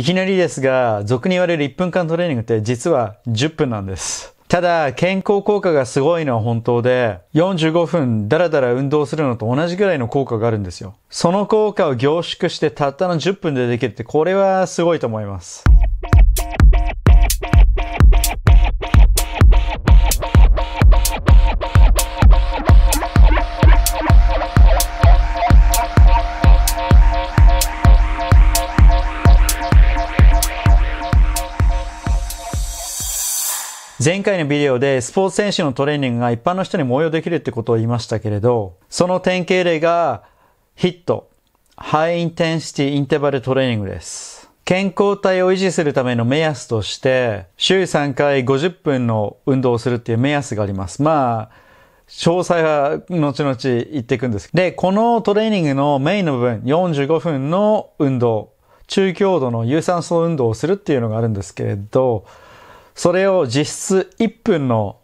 いきなりですが、俗に言われる1分間トレーニングって実は10分なんです。ただ、健康効果がすごいのは本当で、45分ダラダラ運動するのと同じぐらいの効果があるんですよ。その効果を凝縮してたったの10分でできるって、これはすごいと思います。前回のビデオでスポーツ選手のトレーニングが一般の人にも応用できるってことを言いましたけれど、その典型例がヒット、ハイインテンシティインテバルトレーニングです。健康体を維持するための目安として、週3回50分の運動をするっていう目安があります。まあ、詳細は後々言っていくんです。で、このトレーニングのメインの部分、45分の運動、中強度の有酸素運動をするっていうのがあるんですけれど、それを実質1分の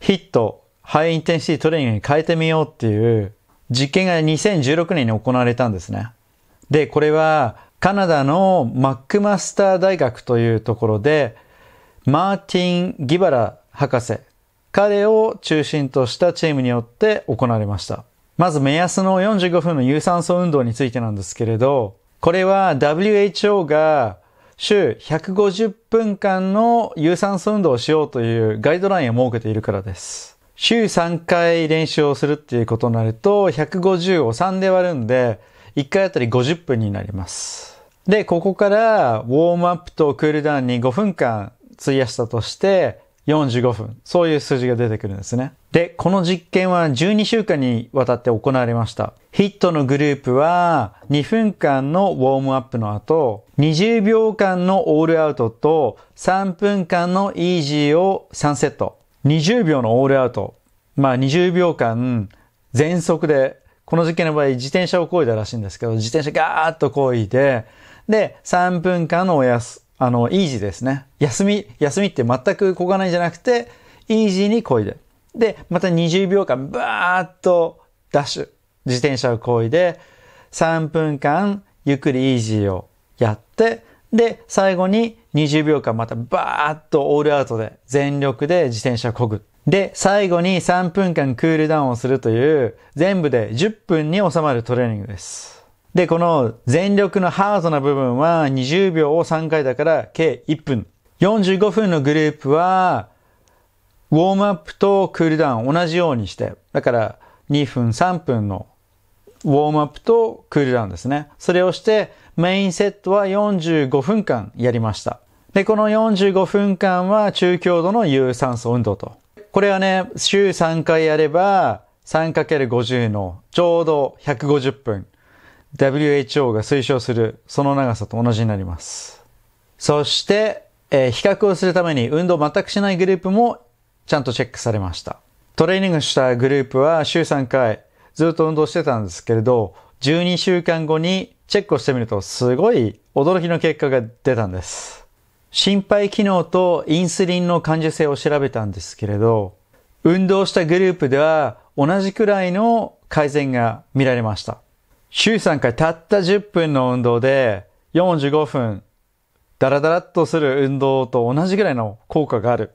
ヒット、ハイインテンシティトレーニングに変えてみようっていう実験が2016年に行われたんですね。で、これはカナダのマックマスター大学というところで、マーティン・ギバラ博士、彼を中心としたチームによって行われました。まず目安の45分の有酸素運動についてなんですけれど、これは WHO が週150分間の有酸素運動をしようというガイドラインを設けているからです。週3回練習をするっていうことになると、150を3で割るんで、1回あたり50分になります。で、ここからウォームアップとクールダウンに5分間費やしたとして、45分。そういう数字が出てくるんですね。で、この実験は12週間にわたって行われました。ヒットのグループは2分間のウォームアップの後、20秒間のオールアウトと3分間のイージーを3セット。20秒のオールアウト。まあ20秒間全速で、この実験の場合自転車を漕いだらしいんですけど、自転車ガーッと漕いで、で、3分間のおやす、あの、イージーですね。休み、休みって全くこがないんじゃなくて、イージーにこいで。で、また20秒間、バーっとダッシュ、自転車をこいで、3分間、ゆっくりイージーをやって、で、最後に20秒間またバーっとオールアウトで、全力で自転車をこぐ。で、最後に3分間クールダウンをするという、全部で10分に収まるトレーニングです。で、この全力のハードな部分は20秒を3回だから計1分。45分のグループは、ウォームアップとクールダウン同じようにして、だから2分3分のウォームアップとクールダウンですね。それをしてメインセットは45分間やりました。で、この45分間は中強度の有酸素運動と。これはね、週3回やれば 3×50 のちょうど150分。WHO が推奨するその長さと同じになります。そして、えー、比較をするために運動全くしないグループもちゃんとチェックされました。トレーニングしたグループは週3回ずっと運動してたんですけれど、12週間後にチェックをしてみるとすごい驚きの結果が出たんです。心肺機能とインスリンの感受性を調べたんですけれど、運動したグループでは同じくらいの改善が見られました。週3回たった10分の運動で45分ダラダラっとする運動と同じぐらいの効果がある。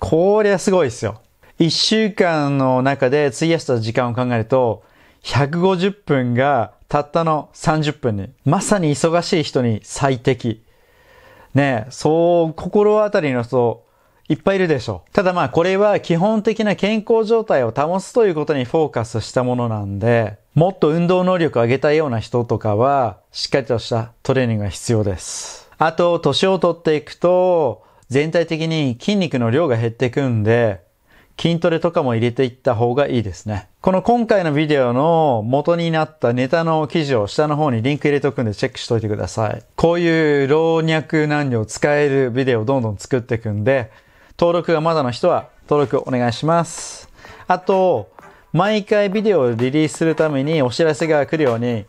こりゃすごいですよ。1週間の中で費やした時間を考えると150分がたったの30分に、まさに忙しい人に最適。ねえ、そう、心当たりの人、いっぱいいるでしょう。ただまあ、これは基本的な健康状態を保つということにフォーカスしたものなんで、もっと運動能力を上げたような人とかは、しっかりとしたトレーニングが必要です。あと、年を取っていくと、全体的に筋肉の量が減っていくんで、筋トレとかも入れていった方がいいですね。この今回のビデオの元になったネタの記事を下の方にリンク入れておくんでチェックしておいてください。こういう老若男女を使えるビデオをどんどん作っていくんで、登録がまだの人は登録お願いします。あと、毎回ビデオをリリースするためにお知らせが来るように、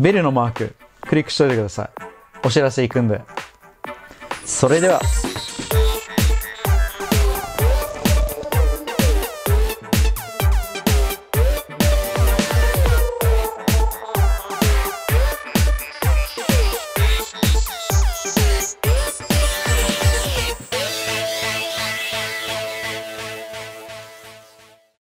ベルのマーク、クリックしといてください。お知らせ行くんで。それでは。